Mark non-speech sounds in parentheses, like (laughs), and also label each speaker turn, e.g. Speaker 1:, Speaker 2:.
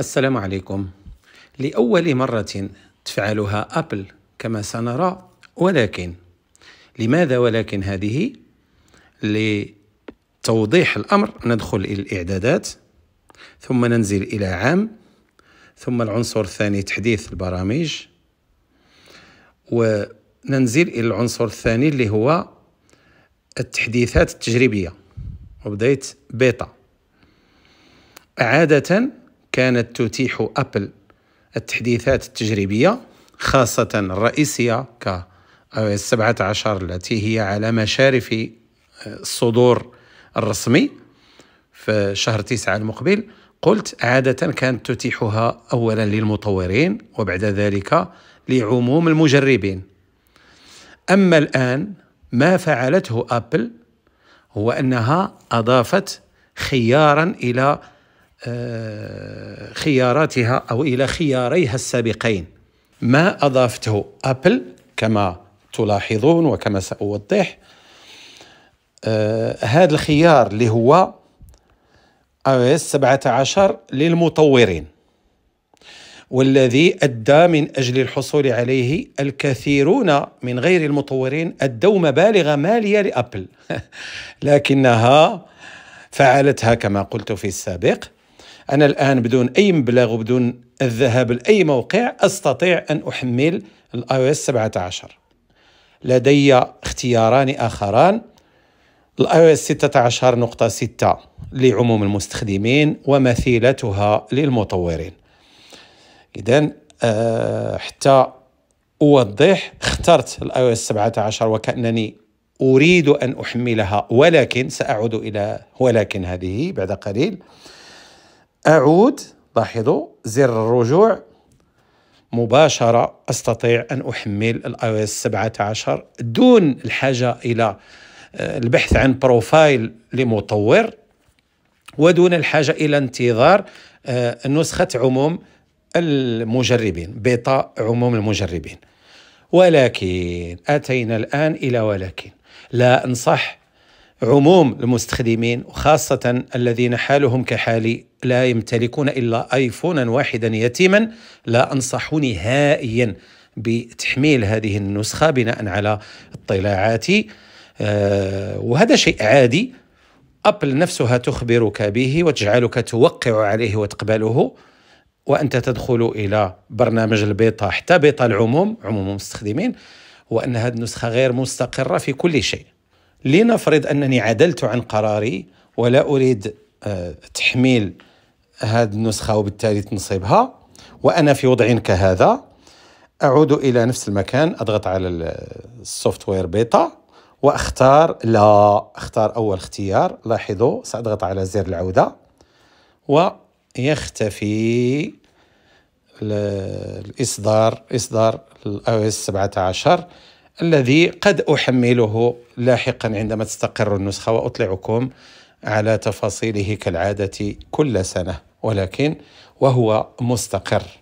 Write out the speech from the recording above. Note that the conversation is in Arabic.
Speaker 1: السلام عليكم لأول مرة تفعلها أبل كما سنرى ولكن لماذا ولكن هذه لتوضيح الأمر ندخل إلى الإعدادات ثم ننزل إلى عام ثم العنصر الثاني تحديث البرامج وننزل إلى العنصر الثاني اللي هو التحديثات التجريبية وبداية بيتا عادة كانت تتيح أبل التحديثات التجريبية خاصة الرئيسية ك iOS 17 التي هي على مشارف آه، الصدور الرسمي في شهر تسعة المقبل قلت عادة كانت تتيحها أولا للمطورين وبعد ذلك لعموم المجربين أما الآن ما فعلته أبل هو أنها أضافت خيارا إلى آه، خياراتها أو إلى خياريها السابقين ما أضافته أبل كما تلاحظون وكما سأوضح آه هذا الخيار اللي هو iOS 17 للمطورين والذي أدى من أجل الحصول عليه الكثيرون من غير المطورين أدوا مبالغ مالية لأبل (laughs) لكنها فعلتها كما قلت في السابق أنا الآن بدون أي مبلغ وبدون الذهاب لأي موقع أستطيع أن أحمل الاي اس 17 لدي اختياران آخران الاي اس 16.6 لعموم المستخدمين ومثيلتها للمطورين إذا آه، حتى أوضح اخترت الاي اس 17 وكأنني أريد أن أحملها ولكن سأعود إلى ولكن هذه بعد قليل أعود لاحظوا زر الرجوع مباشرة أستطيع أن أحمل الاي او اس 17 دون الحاجة إلى آه، البحث عن بروفايل لمطور ودون الحاجة إلى انتظار آه، نسخة عموم المجربين بيتا عموم المجربين ولكن أتينا الآن إلى ولكن لا أنصح عموم المستخدمين وخاصة الذين حالهم كحالي لا يمتلكون إلا آيفونا واحدا يتيما لا أنصح نهائيا بتحميل هذه النسخة بناء على اطلاعاتي آه، وهذا شيء عادي أبل نفسها تخبرك به وتجعلك توقع عليه وتقبله وأنت تدخل إلى برنامج البيطة حتى بيطة العموم عموم المستخدمين وأن هذه النسخة غير مستقرة في كل شيء لنفرض أنني عدلت عن قراري ولا أريد آه، تحميل هذه النسخة وبالتالي تنصيبها وأنا في وضع كهذا أعود إلى نفس المكان أضغط على السوفت وير بيتا وأختار لا أختار أول اختيار لاحظوا سأضغط على زر العودة ويختفي الإصدار إصدار الاو إس 17 الذي قد أحمله لاحقا عندما تستقر النسخة وأطلعكم على تفاصيله كالعادة كل سنة ولكن وهو مستقر